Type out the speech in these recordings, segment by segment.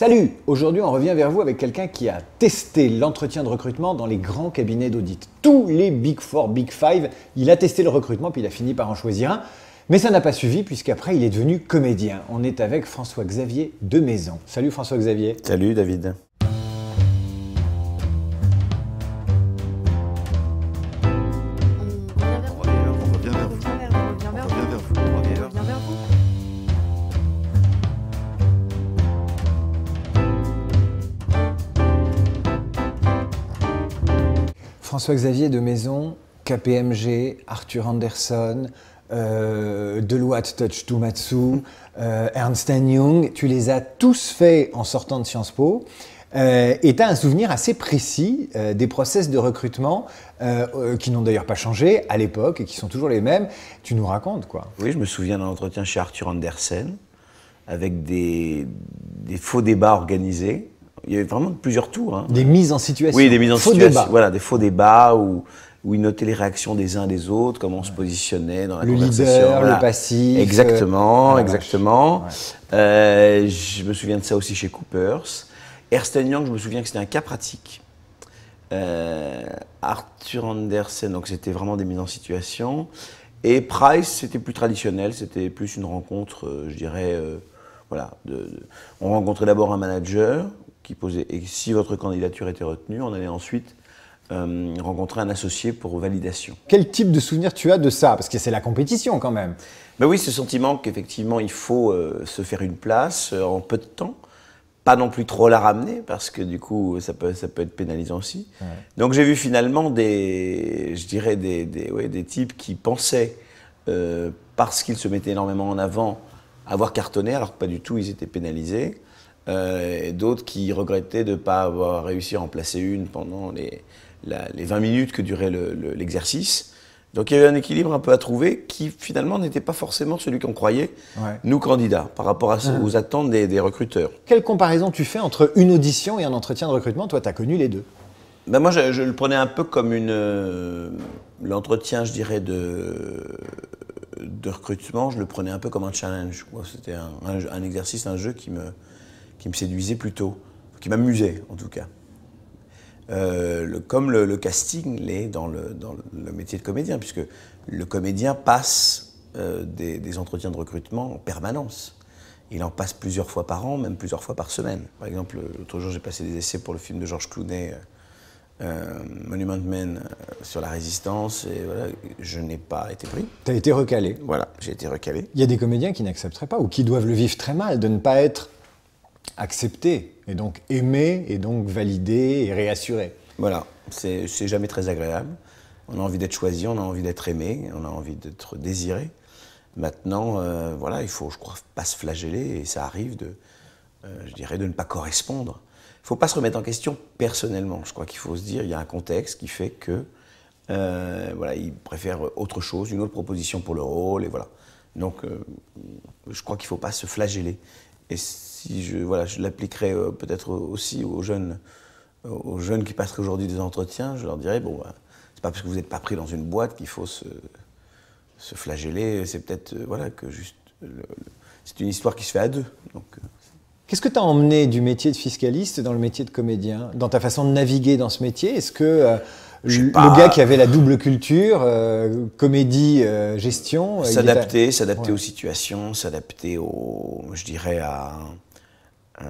Salut Aujourd'hui, on revient vers vous avec quelqu'un qui a testé l'entretien de recrutement dans les grands cabinets d'audit. Tous les Big Four, Big Five, il a testé le recrutement puis il a fini par en choisir un. Mais ça n'a pas suivi puisqu'après, il est devenu comédien. On est avec François-Xavier Maison. Salut François-Xavier. Salut David. François-Xavier de Maison, KPMG, Arthur Anderson, euh, Deloitte Touch Tumatsu, euh, Ernst Young, tu les as tous faits en sortant de Sciences Po. Euh, et tu as un souvenir assez précis euh, des process de recrutement qui n'ont d'ailleurs pas changé à l'époque et qui sont toujours les mêmes. Tu nous racontes quoi Oui, je me souviens d'un entretien chez Arthur Andersen avec des faux débats organisés il y avait vraiment plusieurs tours. Hein. Des mises en situation. Oui, des mises en faux situation. Voilà, des faux débats où, où ils notaient les réactions des uns des autres, comment on se positionnait dans la le conversation. Leader, Le passif. Euh, exactement, exactement. Euh, je me souviens de ça aussi chez Coopers. Ersten Young, je me souviens que c'était un cas pratique. Euh, Arthur Andersen, donc c'était vraiment des mises en situation. Et Price, c'était plus traditionnel, c'était plus une rencontre, je dirais, voilà. on rencontrait d'abord un manager, posait. Et si votre candidature était retenue, on allait ensuite euh, rencontrer un associé pour validation. Quel type de souvenir tu as de ça Parce que c'est la compétition quand même. Ben oui, ce sentiment qu'effectivement il faut euh, se faire une place euh, en peu de temps. Pas non plus trop la ramener parce que du coup ça peut, ça peut être pénalisant aussi. Donc j'ai vu finalement des, je dirais des, des, ouais, des types qui pensaient, parce qu'ils se mettaient énormément en avant, avoir cartonné alors que pas du tout ils étaient pénalisés. Euh, et d'autres qui regrettaient de ne pas avoir réussi à remplacer une pendant les, les 20 minutes que durait l'exercice. donc il y avait un équilibre un peu à trouver qui finalement n'était pas forcément celui qu'on croyait, nous candidats, par rapport à, ah. aux attentes des, des, recruteurs. Quelle comparaison tu fais entre une audition et un entretien de recrutement Toi, tu as connu les deux. Ben moi, je, le prenais un peu comme une euh, l'entretien, je dirais, de, de recrutement, je le prenais un peu comme un challenge. C'était un, exercice, un jeu qui me, qui me séduisait plutôt, qui m'amusait en tout cas. Euh, le, comme le, casting l'est dans le, dans le, métier de comédien, puisque le comédien passe euh, des, entretiens de recrutement en permanence. Il en passe plusieurs fois par an, même plusieurs fois par semaine. Par exemple, l'autre jour, j'ai passé des essais pour le film de Georges Clooney, euh, Monument Men, sur la résistance, et voilà, je n'ai pas été pris. Tu as été recalé Voilà, j'ai été recalé. Il y a des comédiens qui n'accepteraient pas, ou qui doivent le vivre très mal, de ne pas être accepter, et donc aimer, et donc valider et réassurer. Voilà, c'est jamais très agréable. On a envie d'être choisi, on a envie d'être aimé, on a envie d'être désiré. Maintenant, euh, voilà, il faut, je crois, pas se flageller, et ça arrive de, euh, je dirais, de ne pas correspondre. Il faut pas se remettre en question personnellement. Je crois qu'il faut se dire, il y a un contexte qui fait que, euh, voilà, il préfère autre chose, une autre proposition pour le rôle, et voilà. Donc, je crois qu'il faut pas se flageller. Et si je, voilà, je l'appliquerais euh, peut-être aussi aux jeunes, euh, aux jeunes qui passeraient aujourd'hui des entretiens, je leur dirais, bon, bah, c'est pas parce que vous n'êtes pas pris dans une boîte qu'il faut se, se flageller, c'est peut-être, euh, voilà, que juste, c'est une histoire qui se fait à deux. Donc, Qu'est-ce que tu as emmené du métier de fiscaliste dans le métier de comédien, dans ta façon de naviguer dans ce métier Est-ce que le gars qui avait la double culture, comédie, gestion, s'adapter, s'adapter aux situations, s'adapter au, je dirais à euh,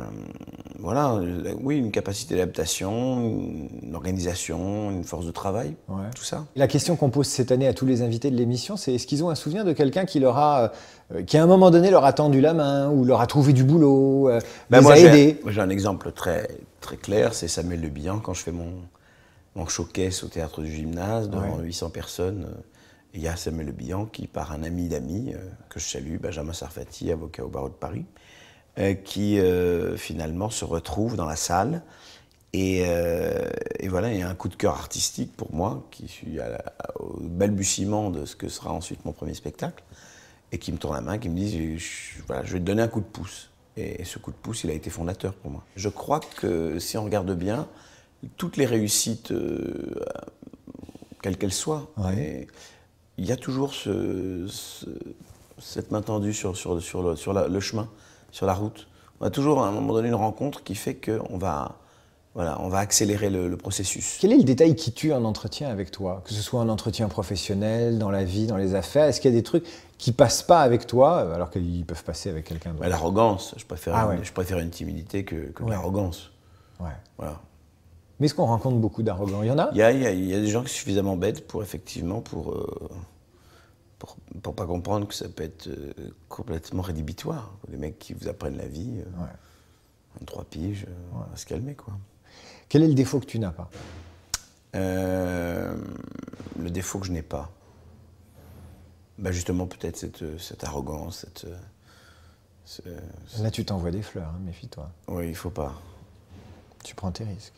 voilà, oui, une capacité d'adaptation, une organisation, une force de travail, tout ça. La question qu'on pose cette année à tous les invités de l'émission, c'est est-ce qu'ils ont un souvenir de quelqu'un qui leur a, euh, qui à un moment donné leur a tendu la main ou leur a trouvé du boulot, euh, ben, les a aidés J'ai un exemple très très clair, c'est Samuel Le Bihan quand je fais mon mon showcase au théâtre du gymnase devant 800 personnes. Il y a Samuel Le Bihan qui, par un ami d'amis que je salue, Benjamin Sarfati, avocat au barreau de Paris, euh, qui euh, finalement se retrouve dans la salle. Euh, et, voilà, il y a un coup de cœur artistique pour moi, qui suis à au balbutiement de ce que sera ensuite mon premier spectacle, et qui me tourne la main, qui me dit je, voilà, je vais te donner un coup de pouce. Et, ce coup de pouce, il a été fondateur pour moi. Je crois que si on regarde bien, toutes les réussites, quelles qu'elles soient, il y a toujours cette main tendue sur, sur, sur le chemin sur la route. On a toujours à un moment donné une rencontre qui fait qu'on va, voilà, on va accélérer le, processus. Quel est le détail qui tue un entretien avec toi Que ce soit un entretien professionnel, dans la vie, dans les affaires, est-ce qu'il y a des trucs qui passent pas avec toi euh, alors qu'ils peuvent passer avec quelqu'un d'autre bah, L'arrogance, ah je, préfère une, timidité que, l'arrogance. Voilà. Mais est-ce qu'on rencontre beaucoup d'arrogants Il y en a Il y a, des gens qui sont suffisamment bêtes pour effectivement pour... Euh, pour pas comprendre que ça peut être euh, complètement rédhibitoire. Les mecs qui vous apprennent la vie euh, en trois piges, euh, on se calmer quoi. Quel est le défaut que tu n'as pas Le défaut que je n'ai pas. Bah, justement peut-être cette, arrogance, cette, ce, Là tu t'envoies des fleurs, hein, méfie-toi. Oui, il faut pas. Tu prends tes risques.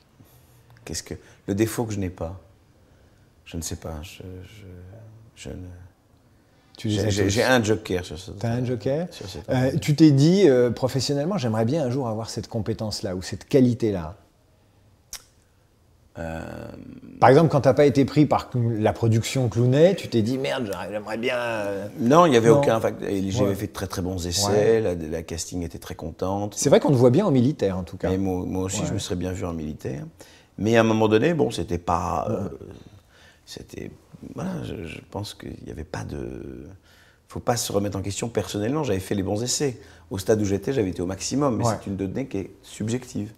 Qu'est-ce que le défaut que je n'ai pas Je ne sais pas. je, je, je ne... J'ai un joker sur ce. as un joker euh, Tu t'es dit, euh, professionnellement, j'aimerais bien un jour avoir cette compétence-là ou cette qualité-là. Euh, par exemple, quand t'as pas été pris par la production clownée, tu t'es dit merde, j'aimerais bien. Non, il n'y avait aucun. J'avais fait de très très bons essais, la, casting était très contente. C'est vrai qu'on te voit bien en militaire en tout cas. moi, aussi, je me serais bien vu en militaire. Mais à un moment donné, bon, c'était pas c'était. Voilà, je, pense qu'il n'y avait pas de. faut pas se remettre en question personnellement. J'avais fait les bons essais. Au stade où j'étais, j'avais été au maximum, mais c'est une donnée qui est subjective.